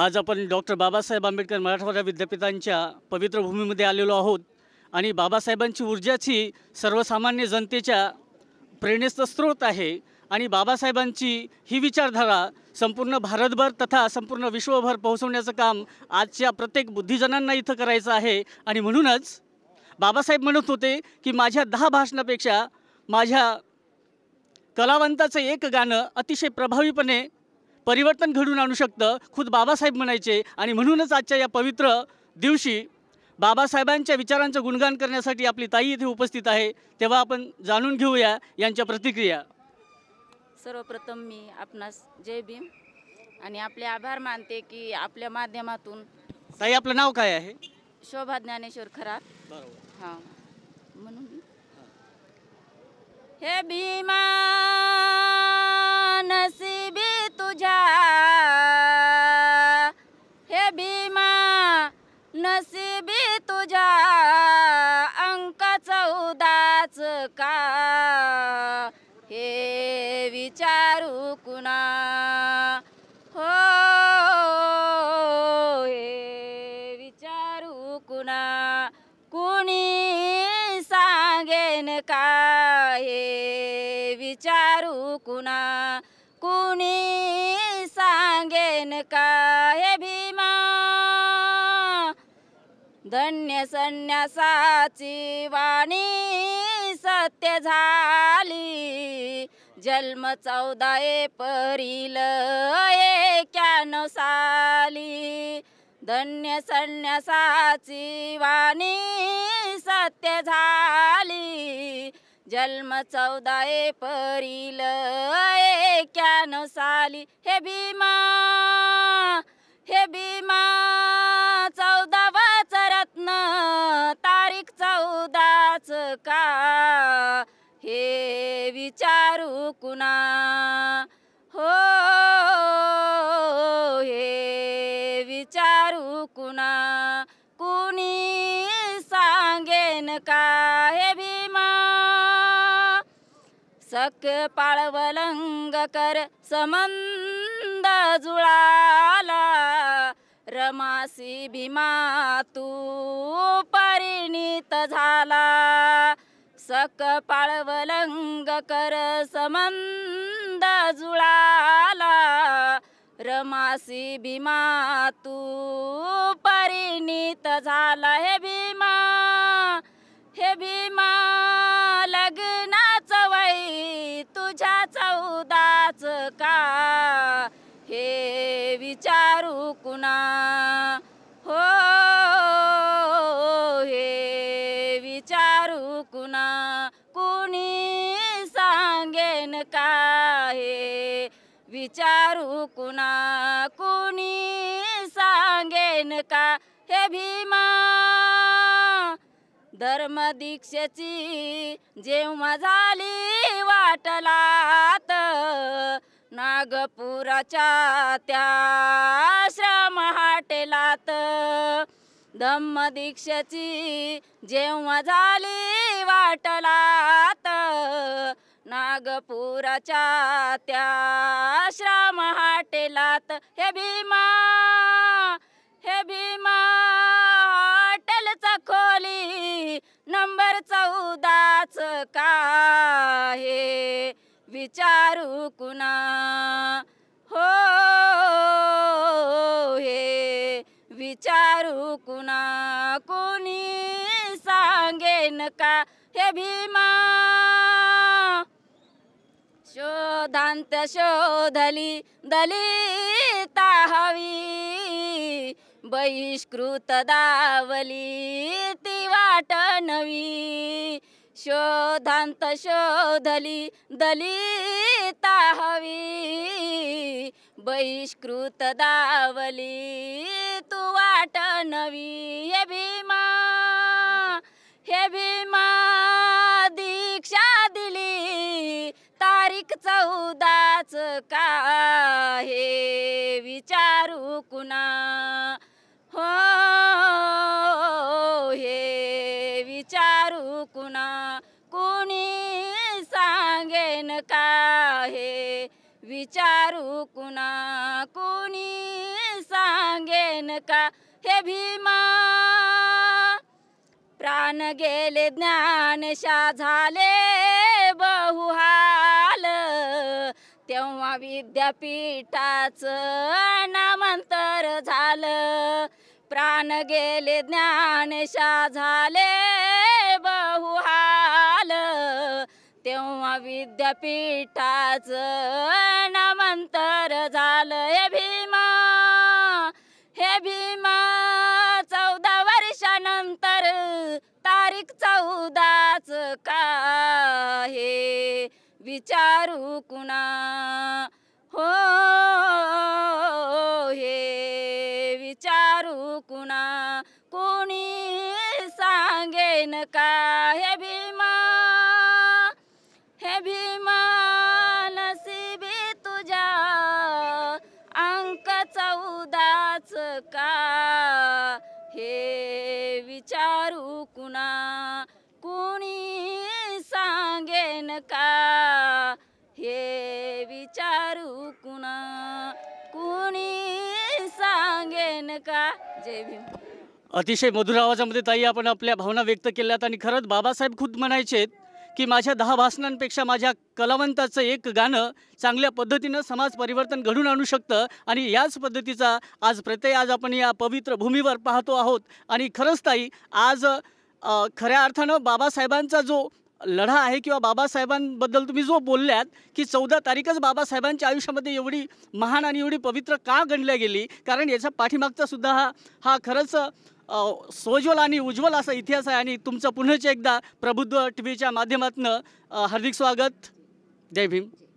आज आपण डॉक्टर बाबासाहेब आंबेडकर मराठवाडा विद्यापीठांच्या पवित्र भूमीमध्ये आलेलो आहोत आणि बाबासाहेबांची ऊर्जाच ही सर्वसामान्य जनतेच्या प्रेरणेचा स्रोत आहे आणि बाबासाहेबांची ही विचारधारा संपूर्ण भारतभर तथा संपूर्ण विश्वभर पोहोचवण्याचं काम आजच्या प्रत्येक बुद्धिजनांना इथं करायचं आहे आणि म्हणूनच बाबासाहेब म्हणत होते की माझ्या दहा भाषणापेक्षा माझ्या कलावंताचं एक गाणं अतिशय प्रभावीपणे परिवर्तन घडून आणू शकतं खुद बाबासाहेब म्हणायचे आणि म्हणूनच आजच्या या पवित्र दिवशी बाबासाहेबांच्या विचारांचं गुणगान करण्यासाठी आपली ताई इथे उपस्थित आहे तेव्हा आपण जाणून घेऊया यांच्या प्रतिक्रिया सर्वप्रथम मी आपणास जय भीम आणि आपले आभार मानते की आपल्या माध्यमातून ताई आपलं नाव काय आहे शोभा ज्ञानेश्वर खरात बरोबर हां म्हणून हे भीमा करुणा हो हे विचारू कुणा कुणी सांगेन काय विचारू कुणा कुणी सांगेन काय भीमा धन्य संन्यासाची वाणी सत्य झाली जन्म चौदा परिल क्यान साली धन्य संन्यासाची वाणी सत्य झाली जन्म चौदा परिल क्यानो साली हे भीमा हे भीमा चौदावाच रत्न तारीख चौदाच का हे विचारू कुणा हो हे विचारू कुणा कुणी सांगेन का हे भीमा सख पाळवलंग कर समंद जुळाला रमासी भीमा तू परिणीत झाला सक पाळवलंग कर समंद जुळाला रमासी भीमा तू परिणित झाला हे भीमा हे भीमा लग्नाच वै तुझ्या चौदाच का हे विचारू कुणा विचारू कुणा कुणी सांगेन का हे भीमा धर्म दीक्षेची जेव्हा झाली वाटलात नागपुराच्या त्या श्रम हाटेलात दीक्षेची जेव्हा झाली वाटलात नागपुराच्या त्या श्राम हाटेलात हे भीमा हे भीमा हॉटेलचा खोली नंबर चौदाच का हे विचारू कुणा हो हे विचारू कुणा कुणी सांगेन का हे भीमा शोधांत शोधली दलिता हवी बहिष्कृत दावली ती वाट नवी शोधांत शोधली दलिता हवी बहिष्कृत दावली तू वाट नवी एक चौदाच का हे विचारू कुणा हो हे विचारू कुणा कुणी सांगेन का हे विचारू कुणा कुणी सांगेन का हे भीमा प्राण गेले ज्ञानशा झाले बहुहा तेव्हा विद्यापीठाचं नामांतर झालं प्राण गेले ज्ञानशा झाले बहुहाल तेव्हा विद्यापीठाचं नामांतर झालं हे भीमा हे भीमा चौदा वर्षानंतर तारीख चौदाच का विचारू कुणा हो हे विचारू कुणा कोणी सांगेन का हे भीमा हे भीमा नसिबी तुझ्या अंक चौदाच का हे विचारू कुणा कोणी सांगेन का हे विचारू कुणा कुणी सांगेन का जय भीम अतिशय मधुर आवाजामध्ये ताई आपण आपल्या भावना व्यक्त केल्यात आणि खरंच बाबासाहेब खुद म्हणायचे की माझ्या दहा भाषणांपेक्षा माझ्या कलावंताचं एक गाणं चांगल्या पद्धतीनं समाज परिवर्तन घडून आणू शकतं आणि याच पद्धतीचा आज प्रत्यय आज आपण या पवित्र भूमीवर पाहतो आहोत आणि खरंच ताई आज खऱ्या अर्थानं बाबासाहेबांचा जो लढा आहे किंवा बाबासाहेबांबद्दल तुम्ही जो बोलल्यात की चौदा तारीखच बाबासाहेबांच्या आयुष्यामध्ये एवढी महान आणि एवढी पवित्र का गणल्या गेली कारण याच्या पाठीमागचा सुद्धा हा हा खरंच सोज्वल आणि उज्ज्वल असा इतिहास आहे आणि तुमचं पुनःच एकदा प्रबुद्ध टी व्हीच्या माध्यमातून हार्दिक स्वागत जय भीम